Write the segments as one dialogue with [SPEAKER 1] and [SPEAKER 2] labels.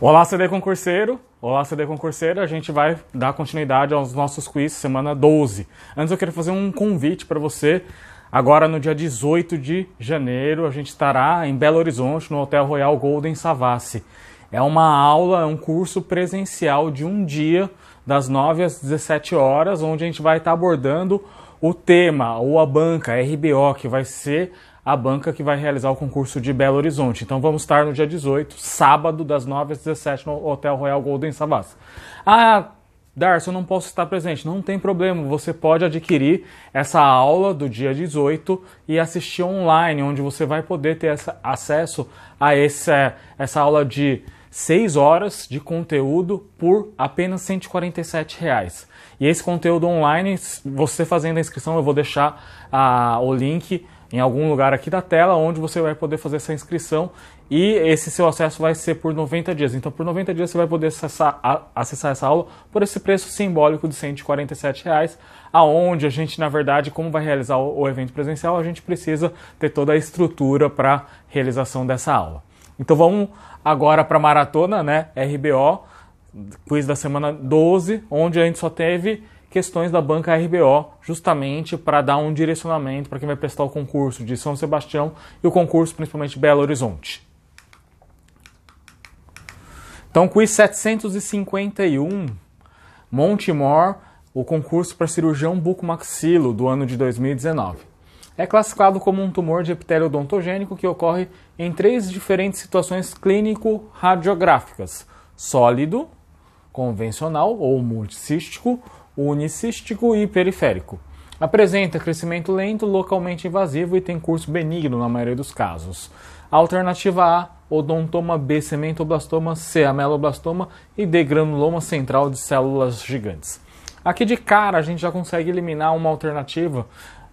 [SPEAKER 1] Olá, CD concurseiro. Olá, CD concurseiro. A gente vai dar continuidade aos nossos quiz semana 12. Antes eu quero fazer um convite para você. Agora no dia 18 de janeiro, a gente estará em Belo Horizonte, no Hotel Royal Golden Savassi. É uma aula, é um curso presencial de um dia, das 9 às 17 horas, onde a gente vai estar abordando o tema ou a banca RBO, que vai ser a banca que vai realizar o concurso de Belo Horizonte. Então vamos estar no dia 18, sábado, das 9 às 17, no Hotel Royal Golden Savassi. Ah, Darcy, eu não posso estar presente. Não tem problema, você pode adquirir essa aula do dia 18 e assistir online, onde você vai poder ter essa, acesso a essa, eh, essa aula de 6 horas de conteúdo por apenas R$ 147,00. E esse conteúdo online, você fazendo a inscrição, eu vou deixar ah, o link em algum lugar aqui da tela onde você vai poder fazer essa inscrição e esse seu acesso vai ser por 90 dias. Então, por 90 dias você vai poder acessar, a, acessar essa aula por esse preço simbólico de R$ 147,00, aonde a gente, na verdade, como vai realizar o, o evento presencial, a gente precisa ter toda a estrutura para realização dessa aula. Então, vamos agora para a maratona, né? RBO, quiz da semana 12, onde a gente só teve questões da banca RBO, justamente para dar um direcionamento para quem vai prestar o concurso de São Sebastião e o concurso principalmente Belo Horizonte. Então, quiz 751, Montemor, o concurso para cirurgião bucomaxilo do ano de 2019. É classificado como um tumor de epitélio odontogênico que ocorre em três diferentes situações clínico-radiográficas: sólido, convencional ou multicístico unicístico e periférico. Apresenta crescimento lento, localmente invasivo e tem curso benigno na maioria dos casos. Alternativa A, odontoma B, cementoblastoma, C, ameloblastoma e D, granuloma central de células gigantes. Aqui de cara a gente já consegue eliminar uma alternativa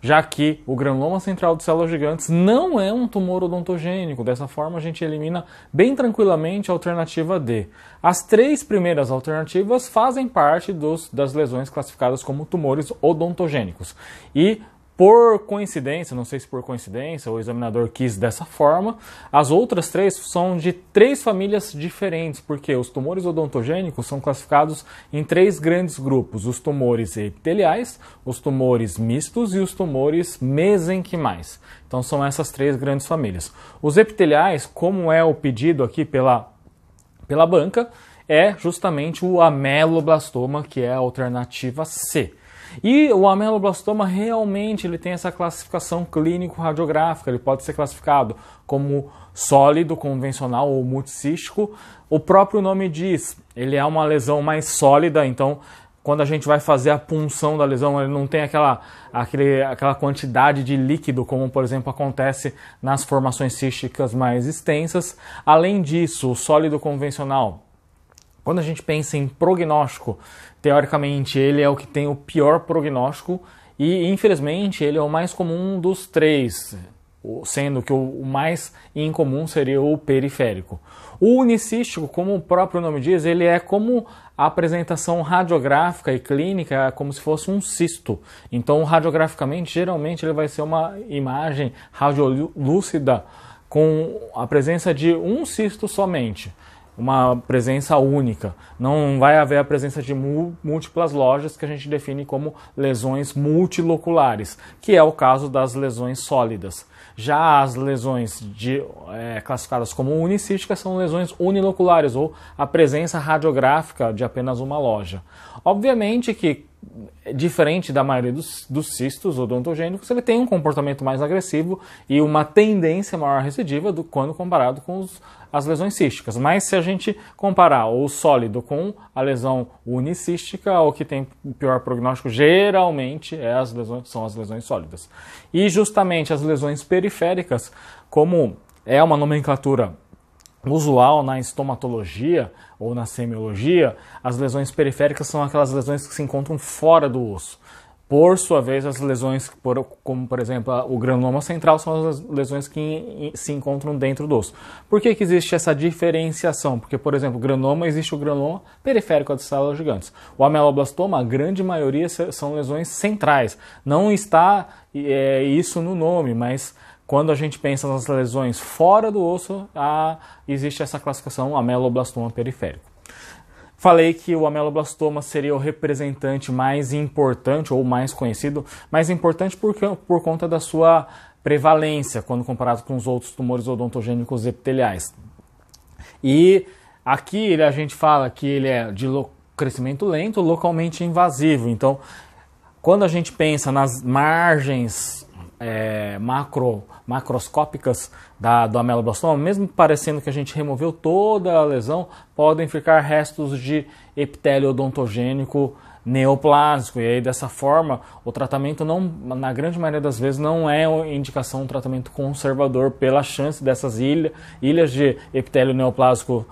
[SPEAKER 1] já que o granuloma central de células gigantes não é um tumor odontogênico. Dessa forma, a gente elimina bem tranquilamente a alternativa D. As três primeiras alternativas fazem parte dos, das lesões classificadas como tumores odontogênicos. E por coincidência, não sei se por coincidência, o examinador quis dessa forma, as outras três são de três famílias diferentes, porque os tumores odontogênicos são classificados em três grandes grupos: os tumores epiteliais, os tumores mistos e os tumores mesenquimais. Então são essas três grandes famílias. Os epiteliais, como é o pedido aqui pela, pela banca, é justamente o ameloblastoma, que é a alternativa C. E o ameloblastoma realmente ele tem essa classificação clínico-radiográfica, ele pode ser classificado como sólido, convencional ou multicístico. O próprio nome diz, ele é uma lesão mais sólida, então quando a gente vai fazer a punção da lesão, ele não tem aquela, aquele, aquela quantidade de líquido, como por exemplo acontece nas formações císticas mais extensas. Além disso, o sólido convencional quando a gente pensa em prognóstico, teoricamente ele é o que tem o pior prognóstico e infelizmente ele é o mais comum dos três, sendo que o mais incomum seria o periférico. O unicístico, como o próprio nome diz, ele é como a apresentação radiográfica e clínica, como se fosse um cisto. Então, radiograficamente, geralmente ele vai ser uma imagem radiolúcida com a presença de um cisto somente uma presença única. Não vai haver a presença de múltiplas lojas que a gente define como lesões multiloculares, que é o caso das lesões sólidas. Já as lesões de, é, classificadas como unicísticas são lesões uniloculares ou a presença radiográfica de apenas uma loja. Obviamente que diferente da maioria dos, dos cistos odontogênicos, ele tem um comportamento mais agressivo e uma tendência maior recidiva do quando comparado com os, as lesões císticas. Mas se a gente comparar o sólido com a lesão unicística, o que tem pior prognóstico geralmente é as lesões, são as lesões sólidas. E justamente as lesões periféricas, como é uma nomenclatura usual na estomatologia ou na semiologia, as lesões periféricas são aquelas lesões que se encontram fora do osso. Por sua vez, as lesões, como por exemplo o granuloma central, são as lesões que se encontram dentro do osso. Por que, que existe essa diferenciação? Porque, por exemplo, granuloma existe o granuloma periférico das células gigantes. O ameloblastoma, a grande maioria são lesões centrais. Não está é, isso no nome, mas quando a gente pensa nas lesões fora do osso, a, ah, existe essa classificação ameloblastoma periférico. Falei que o ameloblastoma seria o representante mais importante ou mais conhecido, mais importante por, por conta da sua prevalência quando comparado com os outros tumores odontogênicos epiteliais. E aqui ele, a gente fala que ele é de lo, crescimento lento, localmente invasivo. Então, quando a gente pensa nas margens é, macro, macroscópicas da, do ameloblastoma, mesmo parecendo que a gente removeu toda a lesão, podem ficar restos de epitélio odontogênico neoplásico. E aí, dessa forma, o tratamento, não, na grande maioria das vezes, não é indicação um tratamento conservador pela chance dessas ilha, ilhas de epitélio neoplásico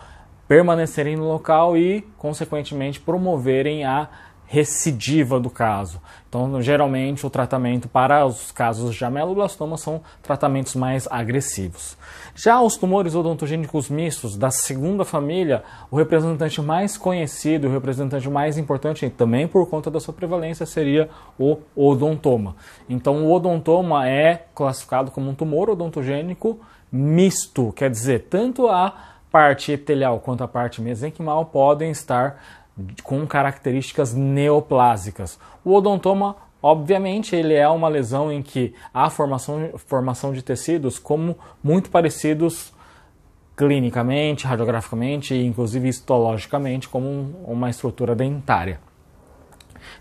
[SPEAKER 1] permanecerem no local e, consequentemente, promoverem a recidiva do caso. Então, geralmente, o tratamento para os casos de ameloblastoma são tratamentos mais agressivos. Já os tumores odontogênicos mistos da segunda família, o representante mais conhecido, o representante mais importante, também por conta da sua prevalência, seria o odontoma. Então, o odontoma é classificado como um tumor odontogênico misto, quer dizer, tanto a parte epitelial quanto a parte mesenquimal podem estar com características neoplásicas. O odontoma, obviamente, ele é uma lesão em que há formação, formação de tecidos como muito parecidos clinicamente, radiograficamente e inclusive histologicamente como uma estrutura dentária.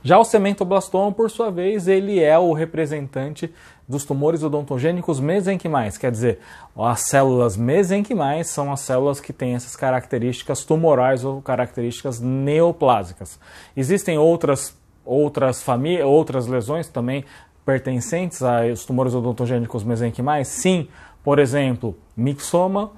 [SPEAKER 1] Já o sementoblastoma, por sua vez, ele é o representante dos tumores odontogênicos mesenquimais, quer dizer, as células mesenquimais são as células que têm essas características tumorais ou características neoplásicas. Existem outras outras famílias, outras lesões também pertencentes aos tumores odontogênicos mesenquimais? Sim, por exemplo, mixoma,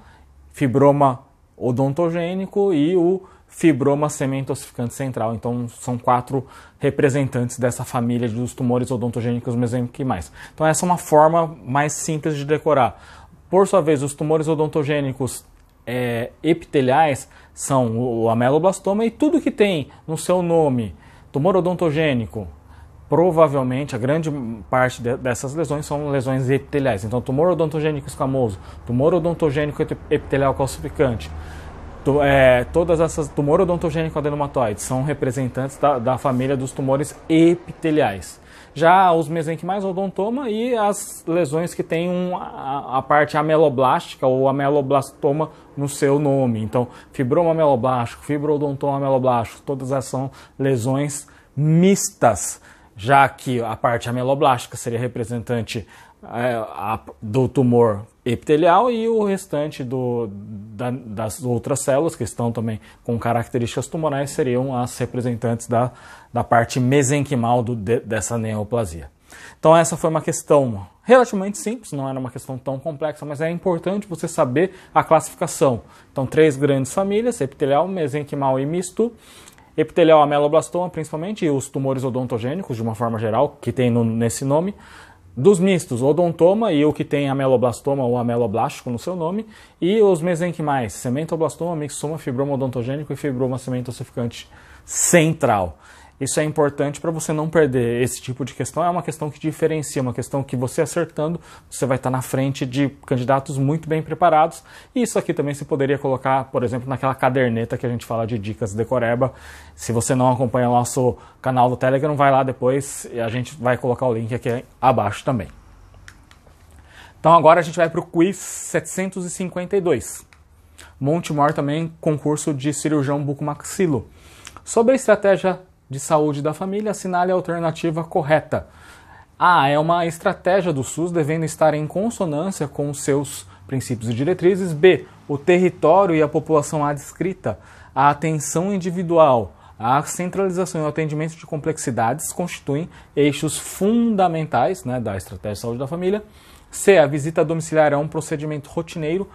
[SPEAKER 1] fibroma odontogênico e o fibroma semente semintossificante central. Então, são quatro representantes dessa família dos tumores odontogênicos mesenquimais. Então, essa é uma forma mais simples de decorar. Por sua vez, os tumores odontogênicos é, epiteliais são o ameloblastoma e tudo que tem no seu nome tumor odontogênico, provavelmente a grande parte de, dessas lesões são lesões epiteliais. Então, tumor odontogênico escamoso, tumor odontogênico epitelial calcificante é, todas essas tumor odontogênico adenomatoide são representantes da, da, família dos tumores epiteliais. Já os mesenquimais odontoma e as lesões que têm um, a, a, parte ameloblástica ou ameloblastoma no seu nome. Então, fibroma ameloblástico, fibrodontoma ameloblástico, todas essas são lesões mistas já que a parte ameloblástica seria representante a, é, a, do tumor epitelial e o restante do, da, das outras células que estão também com características tumorais seriam as representantes da, da parte mesenquimal do, de, dessa neoplasia. Então essa foi uma questão relativamente simples, não era uma questão tão complexa, mas é importante você saber a classificação. Então três grandes famílias, epitelial, mesenquimal e misto, epitelial ameloblastoma principalmente e os tumores odontogênicos de uma forma geral, que tem no, nesse nome, dos mistos, odontoma e o que tem ameloblastoma ou ameloblástico no seu nome, e os mesenquimais, sementoblastoma, mixoma, fibroma odontogênico e fibroma sementossificante central. Isso é importante para você não perder esse tipo de questão. É uma questão que diferencia, uma questão que você acertando, você vai estar tá na frente de candidatos muito bem preparados. E isso aqui também se poderia colocar, por exemplo, naquela caderneta que a gente fala de dicas decoreba. Se você não acompanha o nosso canal do Telegram, vai lá depois e a gente vai colocar o link aqui abaixo também. Então agora a gente vai para o quiz 752. Montemor também concurso de cirurgião bucomaxilo. Sobre a estratégia de saúde da família assinale a alternativa correta. A ah, é uma estratégia do SUS devendo estar em consonância com seus princípios e diretrizes. B. O território e a população adscrita. A atenção individual. A centralização e o atendimento de complexidades constituem eixos fundamentais né, da estratégia de saúde da família. C. A visita domiciliar é um procedimento rotineiro,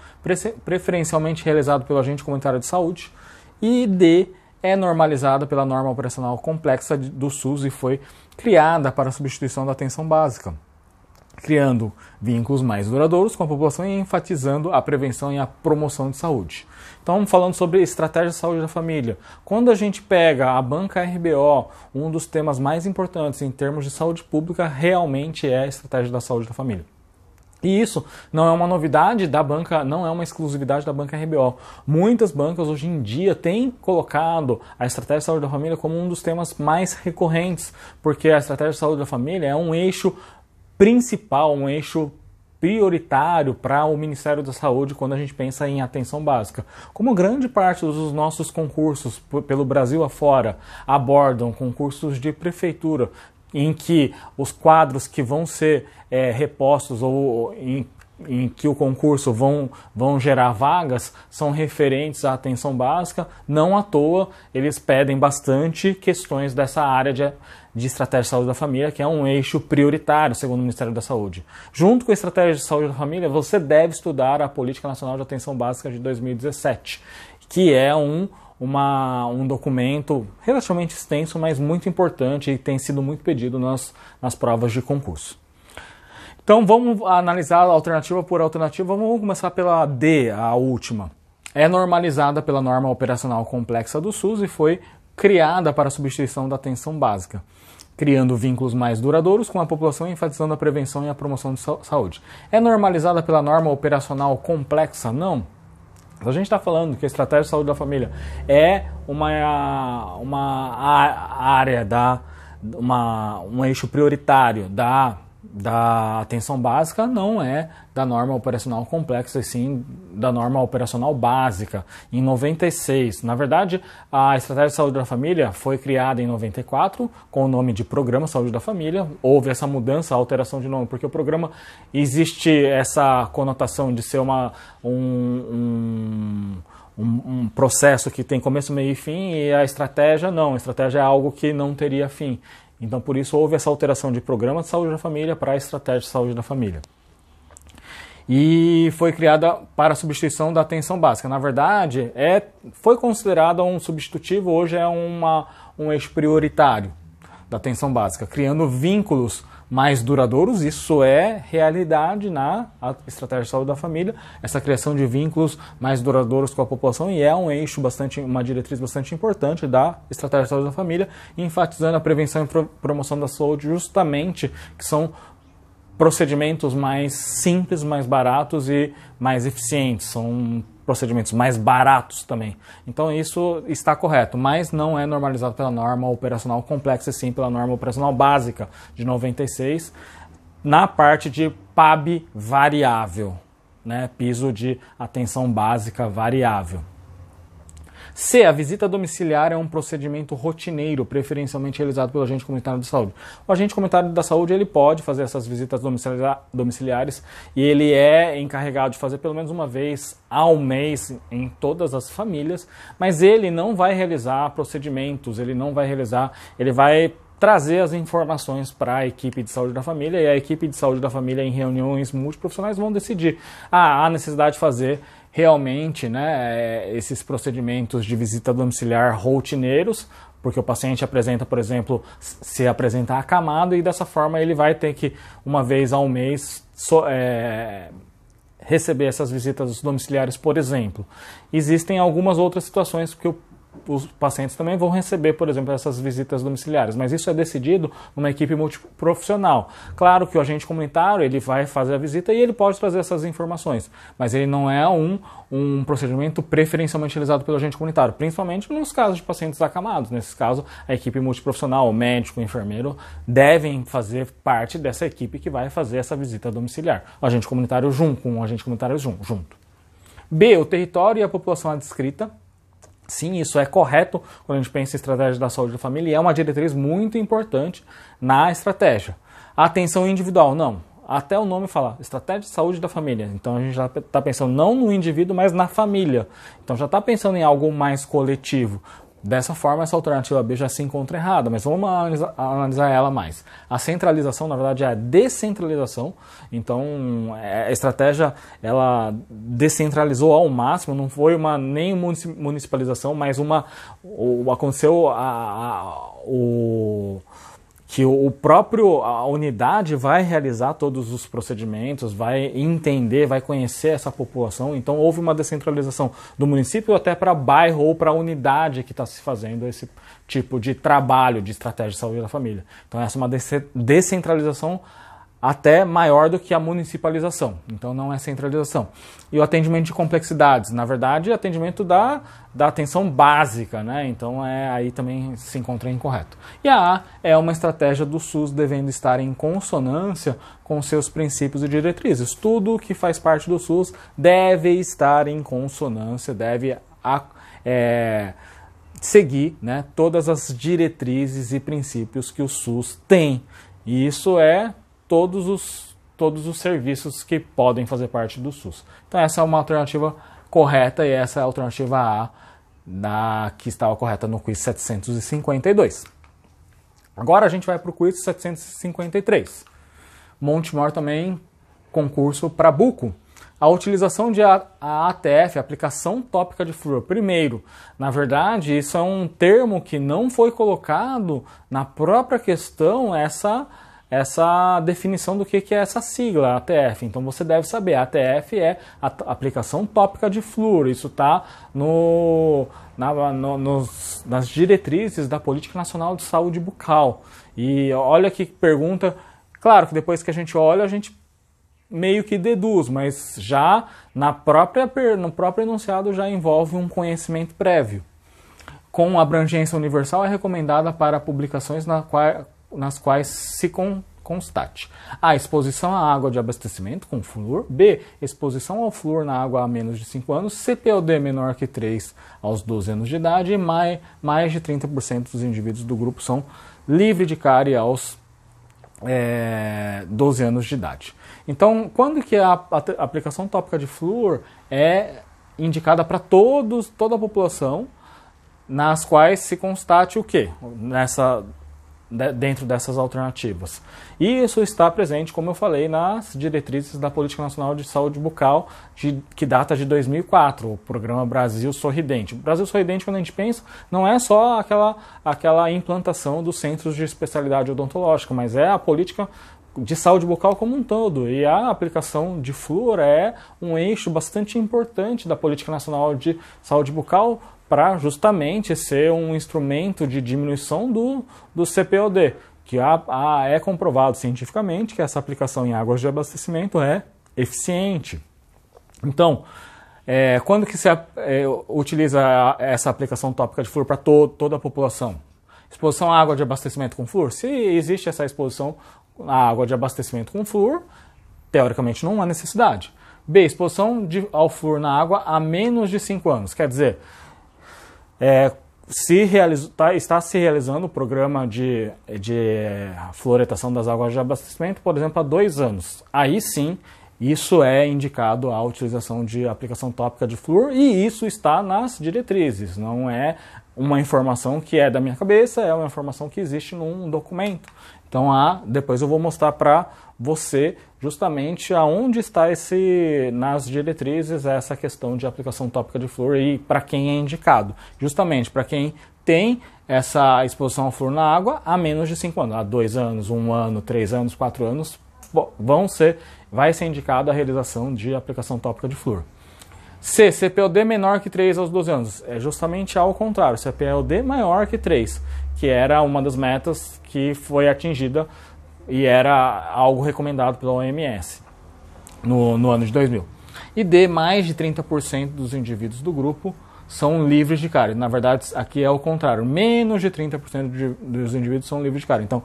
[SPEAKER 1] preferencialmente realizado pelo agente comunitário de saúde. E D é normalizada pela norma operacional complexa do SUS e foi criada para a substituição da atenção básica, criando vínculos mais duradouros com a população e enfatizando a prevenção e a promoção de saúde. Então, falando sobre estratégia de saúde da família, quando a gente pega a banca RBO, um dos temas mais importantes em termos de saúde pública realmente é a estratégia da saúde da família. E isso não é uma novidade da banca, não é uma exclusividade da banca RBO. Muitas bancas hoje em dia têm colocado a estratégia de saúde da família como um dos temas mais recorrentes, porque a estratégia de saúde da família é um eixo principal, um eixo prioritário para o Ministério da Saúde quando a gente pensa em atenção básica. Como grande parte dos nossos concursos pelo Brasil afora abordam concursos de prefeitura em que os quadros que vão ser é, repostos ou em, em, que o concurso vão, vão gerar vagas são referentes à atenção básica, não à toa eles pedem bastante questões dessa área de, de estratégia de saúde da família, que é um eixo prioritário, segundo o Ministério da Saúde. Junto com a estratégia de saúde da família, você deve estudar a Política Nacional de Atenção Básica de 2017, que é um uma, um documento relativamente extenso, mas muito importante e tem sido muito pedido nas, nas provas de concurso. Então vamos analisar alternativa por alternativa. Vamos começar pela D, a última. É normalizada pela norma operacional complexa do SUS e foi criada para substituição da atenção básica, criando vínculos mais duradouros com a população enfatizando a prevenção e a promoção de saúde. É normalizada pela norma operacional complexa? Não. A gente está falando que a estratégia de saúde da família é uma, uma área da uma, um eixo prioritário da da atenção básica não é da norma operacional complexa, e sim da norma operacional básica, em 96. Na verdade, a Estratégia de Saúde da Família foi criada em 94 com o nome de Programa Saúde da Família. Houve essa mudança, alteração de nome, porque o programa existe essa conotação de ser uma, um, um, um processo que tem começo, meio e fim, e a estratégia não. A estratégia é algo que não teria fim. Então, por isso, houve essa alteração de programa de saúde da família para a estratégia de saúde da família. E foi criada para substituição da atenção básica. Na verdade, é, foi considerada um substitutivo, hoje é uma, um eixo prioritário da atenção básica, criando vínculos mais duradouros. Isso é realidade na estratégia de saúde da família, essa criação de vínculos mais duradouros com a população e é um eixo bastante, uma diretriz bastante importante da estratégia de saúde da família, enfatizando a prevenção e promoção da saúde justamente que são procedimentos mais simples, mais baratos e mais eficientes. São procedimentos mais baratos também. Então isso está correto, mas não é normalizado pela norma operacional complexa, sim pela norma operacional básica de 96, na parte de PAB variável, né? piso de atenção básica variável. C. A visita domiciliar é um procedimento rotineiro, preferencialmente realizado pelo agente comunitário de saúde. O agente comunitário da saúde ele pode fazer essas visitas domiciliares e ele é encarregado de fazer pelo menos uma vez ao mês em todas as famílias, mas ele não vai realizar procedimentos, ele não vai realizar, ele vai trazer as informações para a equipe de saúde da família e a equipe de saúde da família em reuniões multiprofissionais vão decidir ah, há necessidade de fazer realmente né, é, esses procedimentos de visita domiciliar rotineiros, porque o paciente apresenta, por exemplo, se apresenta acamado e dessa forma ele vai ter que, uma vez ao mês, so, é, receber essas visitas domiciliares, por exemplo. Existem algumas outras situações que o os pacientes também vão receber, por exemplo, essas visitas domiciliares, mas isso é decidido numa equipe multiprofissional. Claro que o agente comunitário ele vai fazer a visita e ele pode trazer essas informações, mas ele não é um, um procedimento preferencialmente utilizado pelo agente comunitário, principalmente nos casos de pacientes acamados. Nesse caso, a equipe multiprofissional, o médico, o enfermeiro, devem fazer parte dessa equipe que vai fazer essa visita domiciliar. O agente comunitário junto com o agente comunitário junto. junto. B, o território e a população adscrita Sim, isso é correto quando a gente pensa em estratégia da saúde da família e é uma diretriz muito importante na estratégia. atenção individual, não. Até o nome fala, estratégia de saúde da família. Então a gente já está pensando não no indivíduo, mas na família. Então já está pensando em algo mais coletivo. Dessa forma, essa alternativa B já se encontra errada, mas vamos analisar, analisar ela mais. A centralização, na verdade, é a descentralização. Então, é, a estratégia ela descentralizou ao máximo, não foi uma nem municipalização, mas uma o, aconteceu a, a o que o próprio a unidade vai realizar todos os procedimentos, vai entender, vai conhecer essa população. Então houve uma descentralização do município até para bairro ou para unidade que está se fazendo esse tipo de trabalho de estratégia de saúde da família. Então essa é uma descentralização até maior do que a municipalização. Então não é centralização. E o atendimento de complexidades, na verdade, é atendimento da, da atenção básica, né? Então é aí também se encontra incorreto. E a A é uma estratégia do SUS devendo estar em consonância com seus princípios e diretrizes. Tudo que faz parte do SUS deve estar em consonância, deve a, é, seguir né, todas as diretrizes e princípios que o SUS tem. E isso é todos os, todos os serviços que podem fazer parte do SUS. Então essa é uma alternativa correta e essa é a alternativa A na, que estava correta no quiz 752. Agora a gente vai para o quiz 753. Montemor também concurso para buco. A utilização de ATF, aplicação tópica de flúor. Primeiro, na verdade, isso é um termo que não foi colocado na própria questão, essa essa definição do que, que é essa sigla, ATF. Então você deve saber, ATF é a aplicação tópica de flúor, isso está no, na, no, nas diretrizes da Política Nacional de Saúde Bucal. E olha que pergunta, claro que depois que a gente olha, a gente meio que deduz, mas já na própria, no próprio enunciado já envolve um conhecimento prévio. Com abrangência universal é recomendada para publicações na qual nas quais se con constate. A exposição à água de abastecimento com flúor. B. Exposição ao flúor na água a menos de 5 anos. CPOD menor que 3 aos 12 anos de idade. E mais, mais de 30% dos indivíduos do grupo são livres de cárie aos é, eh, 12 anos de idade. Então, quando que a, a aplicação tópica de flúor é indicada para todos, toda a população, nas quais se constate o quê? Nessa dentro dessas alternativas. E isso está presente, como eu falei, nas diretrizes da Política Nacional de Saúde Bucal, de, que data de 2004, o programa Brasil Sorridente. O Brasil Sorridente, quando a gente pensa, não é só aquela, aquela implantação dos centros de especialidade odontológica, mas é a política de saúde bucal como um todo. E a aplicação de flúor é um eixo bastante importante da Política Nacional de Saúde Bucal, para justamente ser um instrumento de diminuição do, do CPOD, que a, é comprovado cientificamente que essa aplicação em águas de abastecimento é eficiente. Então, é, quando que se é, utiliza essa aplicação tópica de flúor para to, toda a população? Exposição à água de abastecimento com flúor? Se existe essa exposição à água de abastecimento com flúor, teoricamente não há necessidade. B, exposição de, ao flúor na água há menos de 5 anos. Quer dizer, é, se tá, está se realizando o programa de, de eh, fluoretação das águas de abastecimento, por exemplo, há dois anos. Aí sim, isso é indicado a utilização de aplicação tópica de flúor e isso está nas diretrizes, não é uma informação que é da minha cabeça, é uma informação que existe num documento. Então, há, ah, depois eu vou mostrar para você justamente aonde está esse nas diretrizes essa questão de aplicação tópica de flúor e para quem é indicado. Justamente para quem tem essa exposição ao flúor na água há menos de 5 anos, há 2 anos, 1 um ano, 3 anos, 4 anos, vão ser vai ser indicado a realização de aplicação tópica de flúor. C, CPOD menor que 3 aos 12 anos. É justamente ao contrário, CPOD maior que 3, que era uma das metas que foi atingida e era algo recomendado pela OMS no, no ano de 2000. E D, mais de 30% dos indivíduos do grupo são livres de cárie. Na verdade, aqui é o contrário. Menos de 30% de, dos indivíduos são livres de cárie. Então,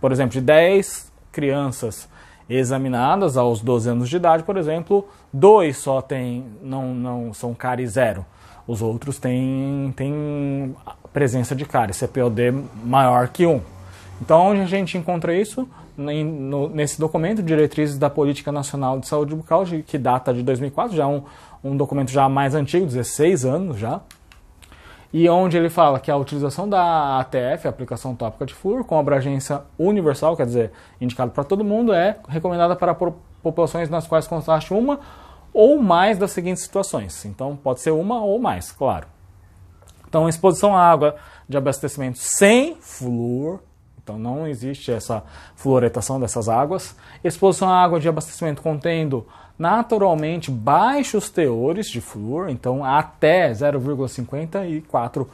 [SPEAKER 1] por exemplo, de 10 crianças examinadas aos 12 anos de idade, por exemplo, dois só tem, não, não são cari zero. Os outros têm, têm presença de cari, CPOD maior que Um. Então, onde a gente encontra isso? Nesse documento, Diretrizes da Política Nacional de Saúde Bucal, que data de 2004, já é um, um documento já mais antigo, 16 anos já, e onde ele fala que a utilização da ATF, aplicação tópica de flúor com abrangência universal, quer dizer, indicado para todo mundo, é recomendada para populações nas quais contraste uma ou mais das seguintes situações. Então, pode ser uma ou mais, claro. Então, exposição à água de abastecimento sem flúor, então não existe essa fluoretação dessas águas. Exposição à água de abastecimento contendo naturalmente baixos teores de flúor, então até 0,54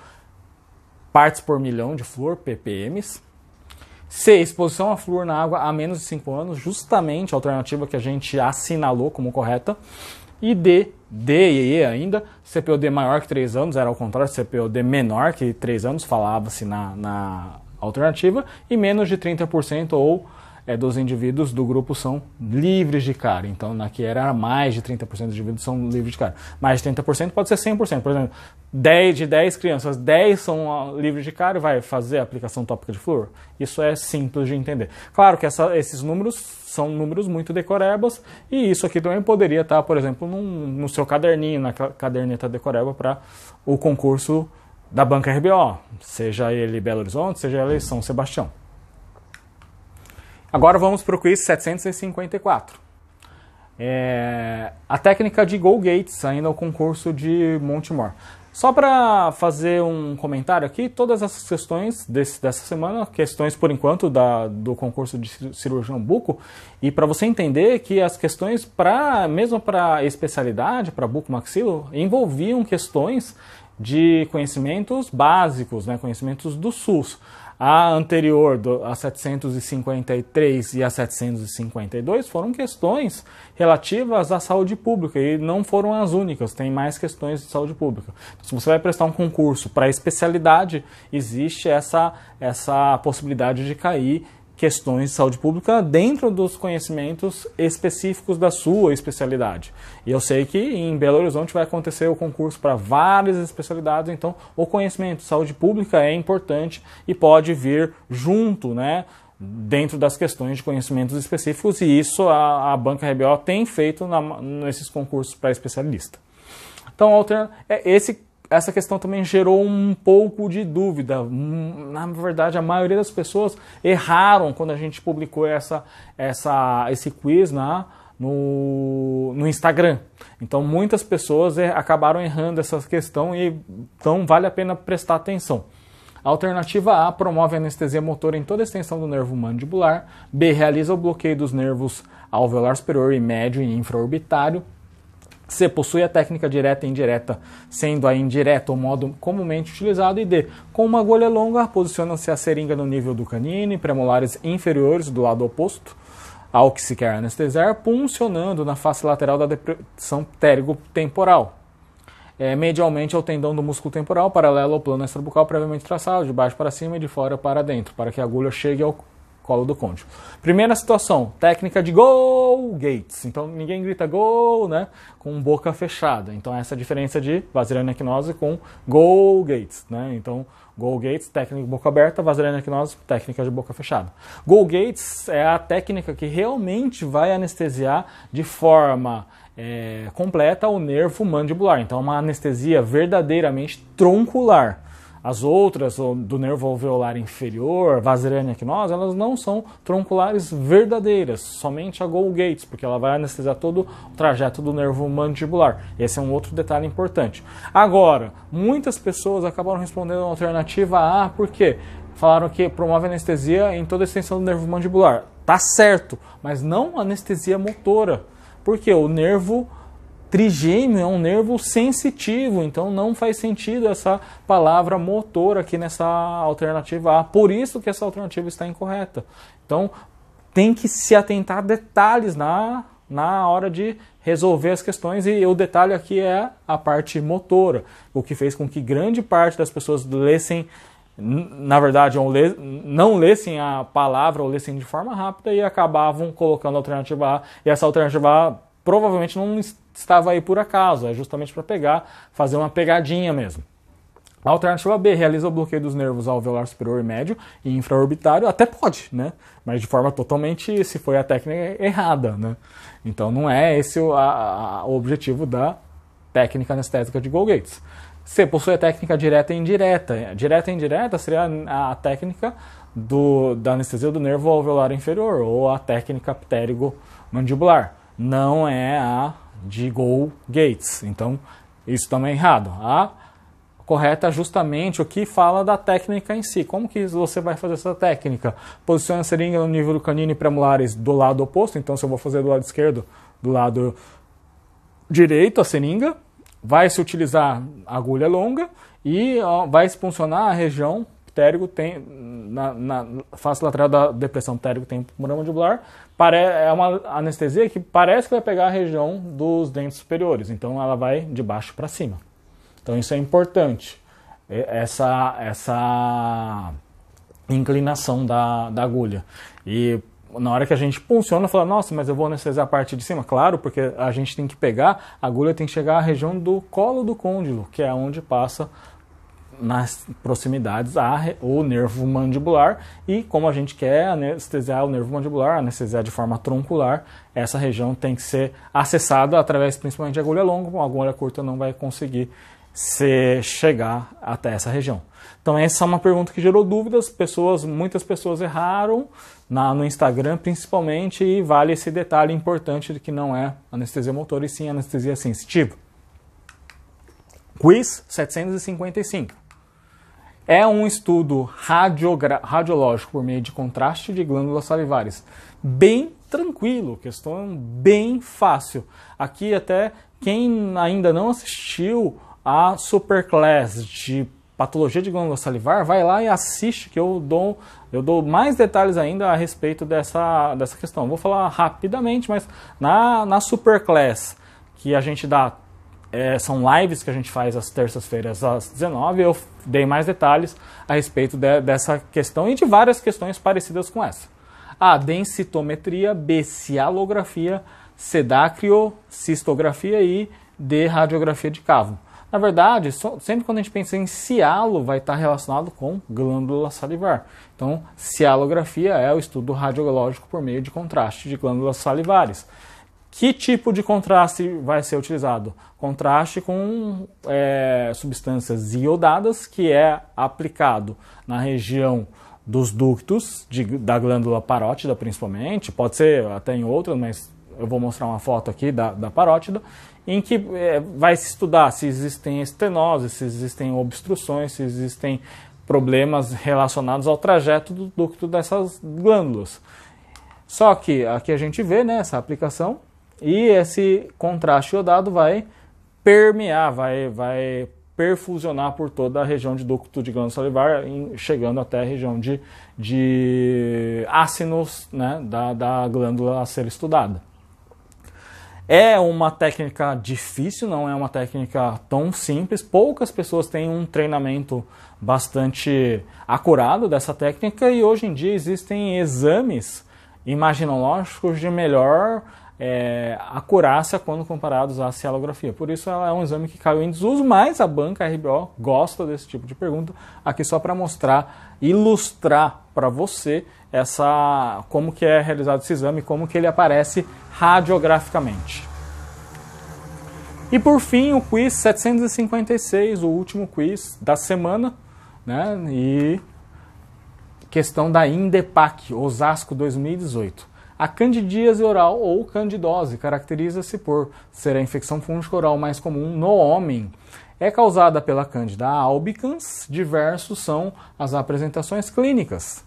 [SPEAKER 1] partes por milhão de flúor, ppms. C, exposição a flúor na água a menos de 5 anos, justamente a alternativa que a gente assinalou como correta. E D, D e E ainda, CPOD maior que 3 anos, era ao contrário, CPOD menor que 3 anos, falava-se na, na alternativa, e menos de 30% ou é, dos indivíduos do grupo são livres de cara. Então, na que era mais de 30% dos indivíduos são livres de cara, Mais de 30% pode ser 100%. Por exemplo, 10 de 10 crianças, 10 são ah, livres de e vai fazer a aplicação tópica de flúor? Isso é simples de entender. Claro que essa, esses números são números muito decorebas e isso aqui também poderia estar, por exemplo, num, no seu caderninho, na caderneta decoreba para o concurso da banca RBO, seja ele Belo Horizonte, seja ele São Sebastião. Agora vamos para o quiz 754. É, a técnica de Go Gates, ainda é o concurso de Montemor. Só para fazer um comentário aqui, todas essas questões desse, dessa semana, questões por enquanto da, do concurso de cirurgião buco, e para você entender que as questões, pra, mesmo para especialidade, para buco-maxilo, envolviam questões de conhecimentos básicos, né, conhecimentos do SUS. A anterior, do, a 753 e a 752, foram questões relativas à saúde pública e não foram as únicas, tem mais questões de saúde pública. Então, se você vai prestar um concurso para especialidade, existe essa, essa possibilidade de cair questões de saúde pública dentro dos conhecimentos específicos da sua especialidade. E eu sei que em Belo Horizonte vai acontecer o concurso para várias especialidades, então o conhecimento de saúde pública é importante e pode vir junto, né? Dentro das questões de conhecimentos específicos, e isso a, a Banca RBO tem feito na, nesses concursos para especialista. Então, é esse essa questão também gerou um pouco de dúvida. Hum, na verdade, a maioria das pessoas erraram quando a gente publicou essa, essa, esse quiz na, né, no, no Instagram. Então, muitas pessoas é, acabaram errando essa questão e então vale a pena prestar atenção. A alternativa A promove anestesia motora em toda a extensão do nervo mandibular. B realiza o bloqueio dos nervos alveolar superior e médio e infraorbitário. C. Possui a técnica direta e indireta, sendo a indireta o modo comumente utilizado. E D. Com uma agulha longa, posiciona-se a seringa no nível do canino e premolares inferiores do lado oposto ao que se quer anestesiar, puncionando na face lateral da depressão térigo temporal É, medialmente ao tendão do músculo temporal, paralelo ao plano extrabucal previamente traçado, de baixo para cima e de fora para dentro, para que a agulha chegue ao colo do Conde. Primeira situação, técnica de gol, Gates. Então ninguém grita gol, né? Com boca fechada. Então essa é a diferença de vaselina equinose com gol, Gates, né? Então Goal Gates, técnica de boca aberta, vaselina equinose, técnica de boca fechada. Goal Gates é a técnica que realmente vai anestesiar de forma é, completa o nervo mandibular. Então, é uma anestesia verdadeiramente troncular. As outras, do nervo alveolar inferior, que nós, elas não são tronculares verdadeiras, somente a Golgates, porque ela vai anestesiar todo o trajeto do nervo mandibular. Esse é um outro detalhe importante. Agora, muitas pessoas acabaram respondendo a alternativa A, porque falaram que promove anestesia em toda a extensão do nervo mandibular. Tá certo, mas não anestesia motora, porque o nervo Trigêmeo é um nervo sensitivo, então não faz sentido essa palavra motor aqui nessa alternativa A. Por isso que essa alternativa está incorreta. Então tem que se atentar a detalhes na, na hora de resolver as questões e o detalhe aqui é a parte motora, o que fez com que grande parte das pessoas lessem na verdade, não lessem a palavra ou lessem de forma rápida e acabavam colocando a alternativa A. E essa alternativa A provavelmente não, estava aí por acaso, é justamente para pegar, fazer uma pegadinha mesmo. A alternativa B realiza o bloqueio dos nervos alveolar superior e médio e infraorbitário, até pode, né? Mas de forma totalmente, se foi a técnica errada, né? Então não é esse o, a, a, o objetivo da técnica anestésica de Golgates. C possui a técnica direta e indireta. Direta e indireta seria a, a técnica do, da anestesia do nervo alveolar inferior ou a técnica pterigo-mandibular. Não é a de Gol Gates. Então, isso também é errado. A correta é justamente o que fala da técnica em si. Como que você vai fazer essa técnica? Posiciona a seringa no nível do canino e premolares do lado oposto. Então, se eu vou fazer do lado esquerdo, do lado direito a seringa, vai se utilizar agulha longa e vai se funcionar a região térico tem, na, na face lateral da depressão térico tem murama mandibular, é uma anestesia que parece que vai pegar a região dos dentes superiores, então ela vai de baixo para cima. Então isso é importante, essa, essa inclinação da, da agulha. E na hora que a gente funciona, fala, nossa, mas eu vou anestesiar a parte de cima. Claro, porque a gente tem que pegar, a agulha tem que chegar à região do colo do côndilo, que é onde passa nas proximidades há o nervo mandibular e como a gente quer anestesiar o nervo mandibular, anestesiar de forma troncular, essa região tem que ser acessada através principalmente de agulha longa, uma agulha curta não vai conseguir se chegar até essa região. Então essa é uma pergunta que gerou dúvidas, pessoas, muitas pessoas erraram na, no Instagram principalmente e vale esse detalhe importante de que não é anestesia motor e sim anestesia sensitiva. Quiz 755. É um estudo radiológico por meio de contraste de glândulas salivares. Bem tranquilo, questão bem fácil. Aqui até quem ainda não assistiu a Superclass de patologia de glândula salivar, vai lá e assiste que eu dou, eu dou mais detalhes ainda a respeito dessa, dessa questão. Vou falar rapidamente, mas na, na Superclass, que a gente dá é, são lives que a gente faz às terças-feiras às 19 Eu dei mais detalhes a respeito de, dessa questão e de várias questões parecidas com essa. A densitometria, B, cialografia, C, dacriocistografia e D, radiografia de cavo. Na verdade, sempre quando a gente pensa em cialo, vai estar relacionado com glândula salivar. Então, cialografia é o estudo radiológico por meio de contraste de glândulas salivares. Que tipo de contraste vai ser utilizado? Contraste com é, substâncias iodadas, que é aplicado na região dos ductos de, da glândula parótida, principalmente, pode ser até em outras, mas eu vou mostrar uma foto aqui da, da parótida, em que é, vai se estudar se existem estenoses, se existem obstruções, se existem problemas relacionados ao trajeto do ducto dessas glândulas. Só que aqui a gente vê né, essa aplicação e esse contraste iodado vai permear, vai, vai perfusionar por toda a região de ducto de glândula salivar, em, chegando até a região de, de ácinos né, da, da glândula a ser estudada. É uma técnica difícil, não é uma técnica tão simples. Poucas pessoas têm um treinamento bastante acurado dessa técnica e hoje em dia existem exames imaginológicos de melhor é, acurácia quando comparados à cialografia. Por isso ela é um exame que caiu em desuso, mas a banca RBO gosta desse tipo de pergunta aqui só para mostrar, ilustrar para você essa como que é realizado esse exame, como que ele aparece radiograficamente. E por fim, o quiz 756, o último quiz da semana, né? E questão da Indepac Osasco 2018. A candidíase oral ou candidose caracteriza-se por ser a infecção fúngica oral mais comum no homem. É causada pela Candida albicans, diversos são as apresentações clínicas.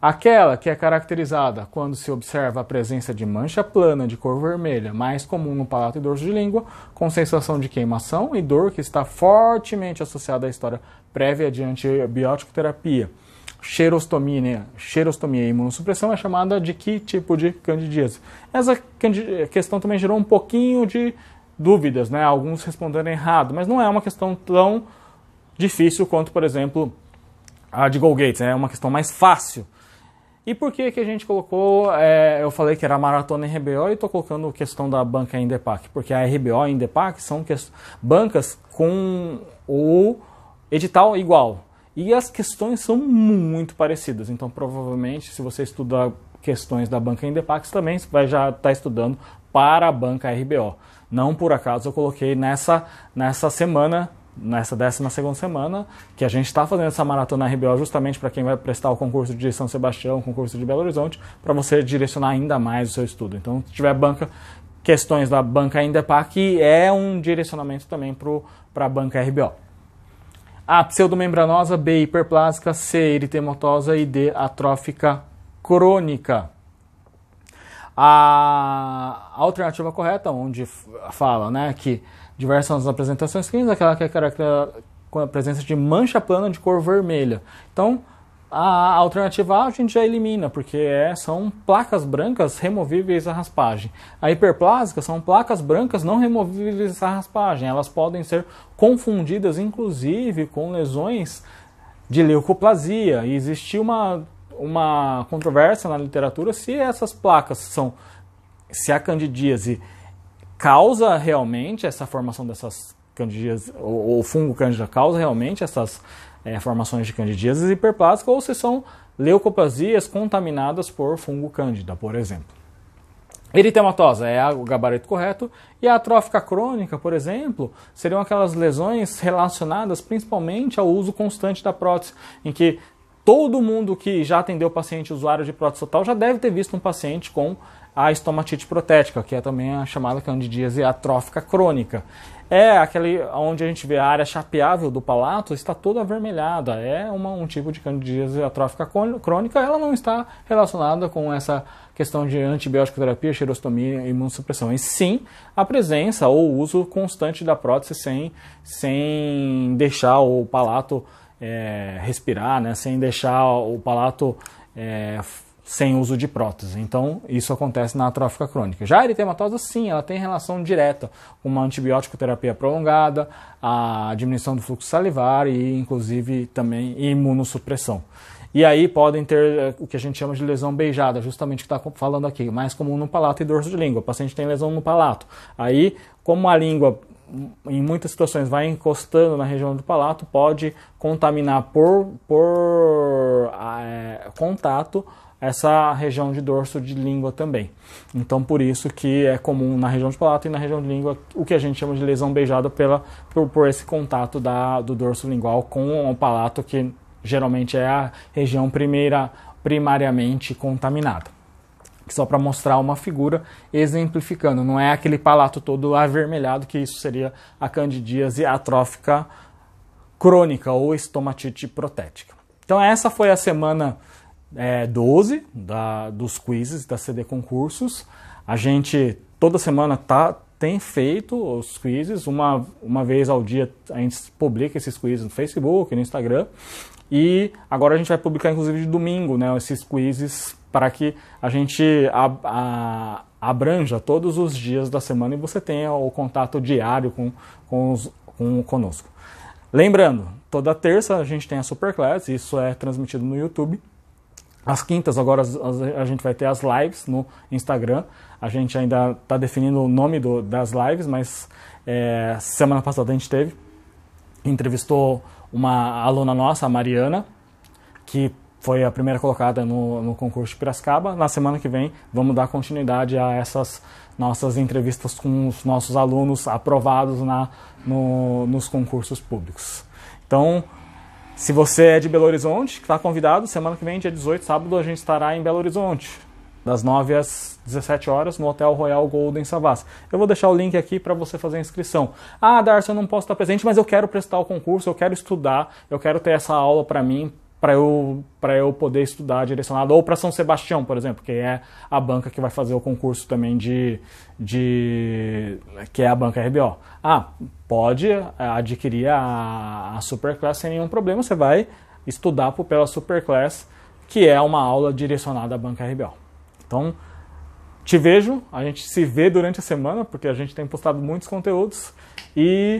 [SPEAKER 1] Aquela que é caracterizada quando se observa a presença de mancha plana de cor vermelha, mais comum no palato e dorso de língua, com sensação de queimação e dor que está fortemente associada à história prévia de antibiótico terapia xerostomia, né? xerostomia e imunossupressão é chamada de que tipo de candidíase? Essa eh, questão também gerou um pouquinho de dúvidas, né? alguns responderam errado, mas não é uma questão tão difícil quanto, por exemplo, a de Golgate, né? é uma questão mais fácil. E por que, que a gente colocou, é, eu falei que era maratona RBO e estou colocando a questão da banca Indepac? Porque a RBO e a Indepac são bancas com o edital igual, e as questões são muito parecidas, então provavelmente se você estudar questões da banca Indepax também vai já estar tá estudando para a banca RBO. Não por acaso eu coloquei nessa, nessa semana, nessa 12 segunda semana, que a gente está fazendo essa maratona RBO justamente para quem vai prestar o concurso de São Sebastião, o concurso de Belo Horizonte, para você direcionar ainda mais o seu estudo. Então, se tiver banca questões da banca Indepac, é um direcionamento também para a banca RBO. A pseudomembranosa, B, hiperplásica, C, eritematosa e D, atrófica crônica. A alternativa correta, onde fala né, que diversas apresentações clínicas, aquela que é caracterizada com a presença de mancha plana de cor vermelha. Então, a alternativa A a gente já elimina, porque é, são placas brancas removíveis à raspagem. A hiperplásica são placas brancas não removíveis à raspagem. Elas podem ser confundidas, inclusive, com lesões de leucoplasia. E existiu uma, uma controvérsia na literatura se essas placas são... Se a candidíase causa realmente essa formação dessas candidíase, ou, o fungo candida causa realmente essas é, formações de candidíase hiperplásica ou se são leucoplasias contaminadas por fungo cândida, por exemplo. Eritematosa é o gabarito correto e a atrófica crônica, por exemplo, seriam aquelas lesões relacionadas principalmente ao uso constante da prótese, em que Todo mundo que já atendeu paciente usuário de prótese total já deve ter visto um paciente com a estomatite protética, que é também a chamada candidíase atrófica crônica. É aquele onde a gente vê a área chapeável do palato está toda avermelhada. É uma, um tipo de candidíase atrófica crônica. Ela não está relacionada com essa questão de antibiótico terapia, xerostomia e imunossupressão. E sim a presença ou uso constante da prótese sem, sem deixar o palato é, respirar, né, sem deixar o palato é, sem uso de prótese. Então, isso acontece na atrófica crônica. Já a eritematosa, sim, ela tem relação direta com uma antibiótico terapia prolongada, a diminuição do fluxo salivar e, inclusive, também imunossupressão. E aí podem ter é, o que a gente chama de lesão beijada, justamente o que está falando aqui, mais comum no palato e dorso de língua. O paciente tem lesão no palato. Aí, como a língua em muitas situações vai encostando na região do palato, pode contaminar por, por ah, é, contato essa região de dorso de língua também. Então, por isso que é comum na região de palato e na região de língua o que a gente chama de lesão beijada pela, por, por esse contato da, do dorso lingual com o palato, que geralmente é a região primeira, primariamente contaminada que só para mostrar uma figura exemplificando, não é aquele palato todo avermelhado que isso seria a candidíase atrófica crônica ou estomatite protética. Então essa foi a semana é, 12 da, dos quizzes da CD Concursos. A gente toda semana tá, tem feito os quizzes, uma, uma vez ao dia a gente publica esses quizzes no Facebook, no Instagram. E agora a gente vai publicar inclusive de domingo, né, esses quizzes para que a gente a abranja todos os dias da semana e você tenha o contato diário com, com, os, com conosco. Lembrando, toda terça a gente tem a Superclass, isso é transmitido no YouTube. As quintas agora a gente vai ter as lives no Instagram. A gente ainda está definindo o nome do, das lives, mas é, semana passada a gente teve. Entrevistou uma aluna nossa, a Mariana, que foi a primeira colocada no, no concurso de Piracicaba. Na semana que vem, vamos dar continuidade a essas nossas entrevistas com os nossos alunos aprovados na, no, nos concursos públicos. Então, se você é de Belo Horizonte, está convidado, semana que vem, dia 18, sábado, a gente estará em Belo Horizonte, das 9 às 17 horas, no Hotel Royal Golden Savas. Eu vou deixar o link aqui para você fazer a inscrição. Ah, Darcy, eu não posso estar presente, mas eu quero prestar o concurso, eu quero estudar, eu quero ter essa aula para mim, para eu, eu poder estudar direcionado, ou para São Sebastião, por exemplo, que é a banca que vai fazer o concurso também de. de que é a banca RBO. Ah, pode é, adquirir a, a Superclass sem nenhum problema, você vai estudar pela Superclass, que é uma aula direcionada à banca RBO. Então, te vejo, a gente se vê durante a semana, porque a gente tem postado muitos conteúdos e.